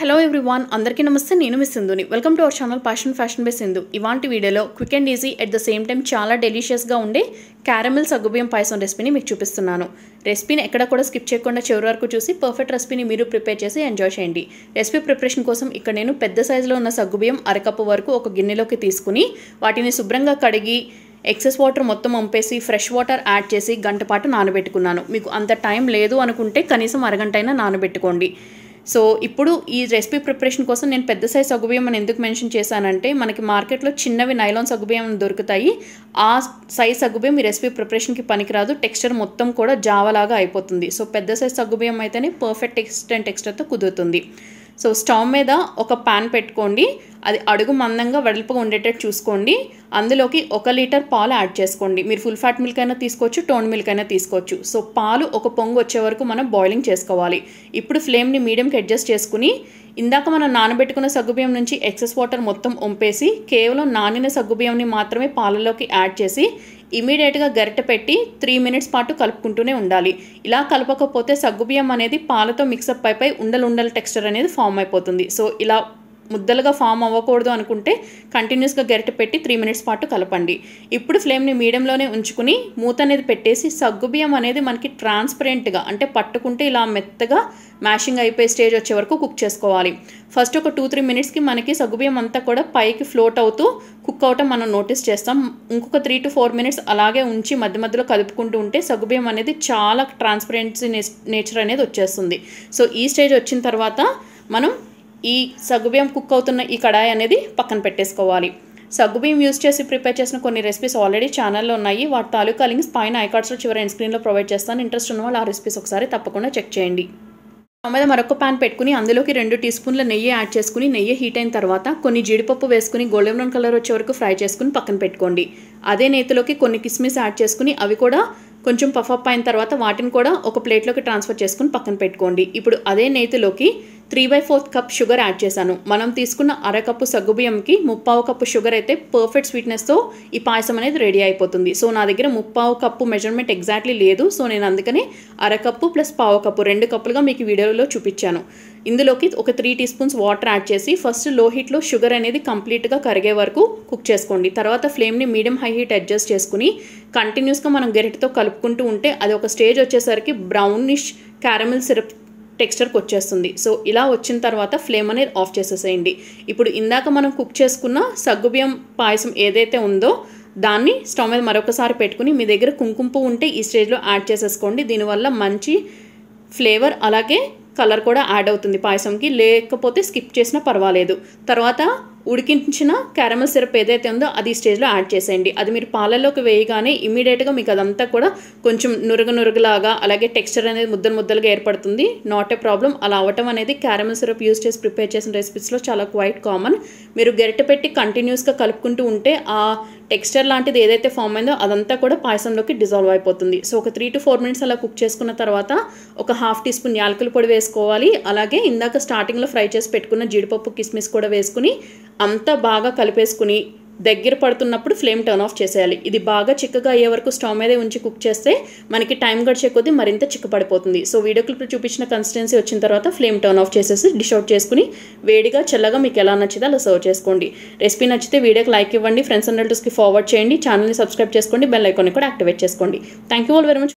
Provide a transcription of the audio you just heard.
hello everyone అందరికీ నమస్తే నేను మీ సింధుని welcome to our channel fashion fashion by Sindhu ఇవాంటి వీడియోలో quick and easy at the same time చాలా డెలిషియస్గా ఉండే క్యారమెల్ సగ్గుబియ్యం పాయసం రెసిపీని మీకు చూపిస్తున్నాను రెసిపీని ఎక్కడ కూడా స్కిప్ చేయకుండా చివరి వరకు చూసి పర్ఫెక్ట్ రెసిపీని మీరు ప్రిపేర్ చేసి ఎంజాయ్ చేయండి రెసిపీ ప్రిపరేషన్ కోసం ఇక్కడ నేను పెద్ద సైజులో ఉన్న సగ్గుబియ్యం అరకప్పు వరకు ఒక గిన్నెలోకి తీసుకుని వాటిని శుభ్రంగా కడిగి ఎక్సెస్ వాటర్ మొత్తం అంపేసి ఫ్రెష్ వాటర్ యాడ్ చేసి గంట పాటు నానబెట్టుకున్నాను మీకు అంత టైం లేదు అనుకుంటే కనీసం అరగంట అయినా నానబెట్టుకోండి సో ఇప్పుడు ఈ రెసిపీ ప్రిపరేషన్ కోసం నేను పెద్ద సైజ్ సగ్గుబియ్యం అని ఎందుకు మెన్షన్ చేశానంటే మనకి మార్కెట్లో చిన్నవి నైలాన్ సగ్గుబియ్యం దొరుకుతాయి ఆ సైజ్ సగ్గుబియ్యం ఈ రెసిపీ ప్రిపరేషన్కి పనికిరాదు టెక్స్చర్ మొత్తం కూడా జావలాగా అయిపోతుంది సో పెద్ద సైజ్ సగ్గుబియ్యం అయితేనే పర్ఫెక్ట్ టెక్స్ట్ అండ్ టెక్స్చర్తో కుదురుతుంది సో స్టవ్ మీద ఒక పాన్ పెట్టుకోండి అది అడుగు మందంగా వెడల్పుగా ఉండేటట్టు చూసుకోండి అందులోకి ఒక లీటర్ పాలు యాడ్ చేసుకోండి మీరు ఫుల్ ఫ్యాట్ మిల్క్ అయినా తీసుకోవచ్చు టోన్ మిల్క్ అయినా తీసుకోవచ్చు సో పాలు ఒక పొంగు వచ్చే వరకు మనం బాయిలింగ్ చేసుకోవాలి ఇప్పుడు ఫ్లేమ్ని మీడియంకి అడ్జస్ట్ చేసుకుని ఇందాక మనం నానబెట్టుకున్న సగ్గుబియ్యం నుంచి ఎక్సెస్ వాటర్ మొత్తం ఒంపేసి కేవలం నానిన సగ్గుబియ్యంని మాత్రమే పాలలోకి యాడ్ చేసి ఇమీడియట్గా గరిట పెట్టి త్రీ మినిట్స్ పాటు కలుపుకుంటూనే ఉండాలి ఇలా కలపకపోతే సగ్గుబియ్యం అనేది పాలతో మిక్సప్ అయిపోయి ఉండలు ఉండలు టెక్స్చర్ అనేది ఫామ్ అయిపోతుంది సో ఇలా ముద్దలుగా ఫామ్ అవ్వకూడదు అనుకుంటే కంటిన్యూస్గా గరిట పెట్టి త్రీ మినిట్స్ పాటు కలపండి ఇప్పుడు ఫ్లేమ్ని మీడియంలోనే ఉంచుకుని మూత అనేది పెట్టేసి సగ్గుబియ్యం అనేది మనకి ట్రాన్స్పరెంట్గా అంటే పట్టుకుంటే ఇలా మెత్తగా మ్యాషింగ్ అయిపోయే స్టేజ్ వచ్చే వరకు కుక్ చేసుకోవాలి ఫస్ట్ ఒక టూ త్రీ మినిట్స్కి మనకి సగ్గుబియ్యం అంతా కూడా పైకి ఫ్లోట్ అవుతూ కుక్ అవటం మనం నోటీస్ చేస్తాం ఇంకొక త్రీ టు ఫోర్ మినిట్స్ అలాగే ఉంచి మధ్య మధ్యలో కలుపుకుంటూ ఉంటే సగ్గుబియ్యం అనేది చాలా ట్రాన్స్పరెన్సీ నేచర్ అనేది వచ్చేస్తుంది సో ఈ స్టేజ్ వచ్చిన తర్వాత మనం ఈ సగ్గుబియ్యం కుక్ అవుతున్న ఈ కడాయి అనేది పక్కన పెట్టేసుకోవాలి సగ్గుబియ్యం యూస్ చేసి ప్రిపేర్ చేసిన కొన్ని రెసిపీస్ ఆల్రెడీ ఛానల్లో ఉన్నాయి వాటి తాలూకా లింక్స్ పైన ఐకార్డ్స్లో చివరి ఎండ్ స్క్రీన్లో ప్రొవైడ్ చేస్తాను ఇంట్రెస్ట్ ఉన్న వాళ్ళు ఆ రెసిపీస్ ఒకసారి తప్పకుండా చెక్ చేయండి మీద మరొక ప్యాన్ పెట్టుకుని అందులోకి రెండు టీ స్పూన్ల నెయ్యి యాడ్ చేసుకుని నెయ్యి హీట్ అయిన తర్వాత కొన్ని జీడిపప్పు వేసుకుని గోల్డెన్ బ్రౌన్ కలర్ వచ్చే వరకు ఫ్రై చేసుకుని పక్కన పెట్టుకోండి అదే నేతిలోకి కొన్ని కిస్మిస్ యాడ్ చేసుకుని అవి కూడా కొంచెం పఫప్ అయిన తర్వాత వాటిని కూడా ఒక ప్లేట్లోకి ట్రాన్స్ఫర్ చేసుకుని పక్కన పెట్టుకోండి ఇప్పుడు అదే నేతిలోకి three by fourth cup sugar add చేశాను మనం తీసుకున్న అరకప్పు సగ్గుబియ్యంకి ముప్పావు కప్పు షుగర్ అయితే పర్ఫెక్ట్ స్వీట్నెస్తో ఈ పాయసం అనేది రెడీ అయిపోతుంది సో నా దగ్గర ముప్పావు కప్పు మెజర్మెంట్ ఎగ్జాక్ట్లీ లేదు సో నేను అందుకనే అరకప్పు ప్లస్ పావు కప్పు రెండు కప్పులుగా మీకు వీడియోలో చూపించాను ఇందులోకి ఒక three teaspoons water add చేసి ఫస్ట్ లో హీట్లో షుగర్ అనేది కంప్లీట్గా కరిగే వరకు కుక్ చేసుకోండి తర్వాత ఫ్లేమ్ని మీడియం హై హీట్ అడ్జస్ట్ చేసుకుని కంటిన్యూస్గా మనం గెరెట్తో కలుపుకుంటూ ఉంటే అది ఒక స్టేజ్ వచ్చేసరికి బ్రౌనిష్ క్యారమిల్ సిరప్ టెక్స్చర్కి వచ్చేస్తుంది సో ఇలా వచ్చిన తర్వాత ఫ్లేమ్ అనేది ఆఫ్ చేసేసేయండి ఇప్పుడు ఇందాక మనం కుక్ చేసుకున్న సగ్గుబియ్యం పాయసం ఏదైతే ఉందో దాన్ని స్టవ్ మీద మరొకసారి పెట్టుకుని మీ దగ్గర కుంకుమ పువ్వు ఉంటే ఈ స్టేజ్లో యాడ్ చేసేసుకోండి దీనివల్ల మంచి ఫ్లేవర్ అలాగే కలర్ కూడా యాడ్ అవుతుంది పాయసంకి లేకపోతే స్కిప్ చేసినా పర్వాలేదు తర్వాత ఉడికించిన క్యారమల్ సిరప్ ఏదైతే ఉందో అది స్టేజ్లో యాడ్ చేసేయండి అది మీరు పాలలోకి వేయగానే ఇమీడియట్గా మీకు అదంతా కూడా కొంచెం నురుగు నురుగులాగా అలాగే టెక్స్చర్ అనేది ముద్దలు ముద్దలుగా ఏర్పడుతుంది నాట్ ఏ ప్రాబ్లం అలా అవ్వటం అనేది క్యారమల్ సిరప్ యూస్ చేసి ప్రిపేర్ చేసిన రెసిపీస్లో చాలా క్వైట్ కామన్ మీరు గరిట పెట్టి కంటిన్యూస్గా కలుపుకుంటూ ఉంటే ఆ టెక్స్చర్ లాంటిది ఏదైతే ఫామ్ అయిందో అదంతా కూడా పాయసంలోకి డిజాల్వ్ అయిపోతుంది సో ఒక త్రీ టు ఫోర్ మినిట్స్ అలా కుక్ చేసుకున్న తర్వాత ఒక హాఫ్ టీ స్పూన్ యాలకుల పొడి వేసుకోవాలి అలాగే ఇందాక స్టార్టింగ్లో ఫ్రై చేసి పెట్టుకున్న జీడిపప్పు కిస్మిస్ కూడా వేసుకుని అంతా బాగా కలిపేసుకుని దగ్గర పడుతున్నప్పుడు ఫ్లేమ్ టర్న్ ఆఫ్ చేసేయాలి ఇది బాగా చిక్కగా అయ్యే వరకు స్టవ్ మీదే ఉంచి కుక్ చేస్తే మనకి టైం గడిచే కొద్దీ మరింత చిక్కపడిపోతుంది సో వీడియో క్లిప్లో చూపించిన కన్సిస్టెన్సీ వచ్చిన తర్వాత ఫ్లేమ్ టర్న్ ఆఫ్ చేసేసి డిష్ అవుట్ చేసుకుని వేడిగా చల్లగా మీకు ఎలా నచ్చితే అలా సర్వ్ చేసుకోండి రెసిపీ నచ్చితే వీడియోకి లైక్ ఇవ్వండి ఫ్రెండ్స్ అండ్ రిలేటివ్స్కి ఫార్వర్డ్ చేయండి ఛానల్ని సబ్స్క్రైబ్ చేసుకోండి బెల్ ఐకాన్ కూడా యాక్టివేట్ చేసుకోండి thank you all very much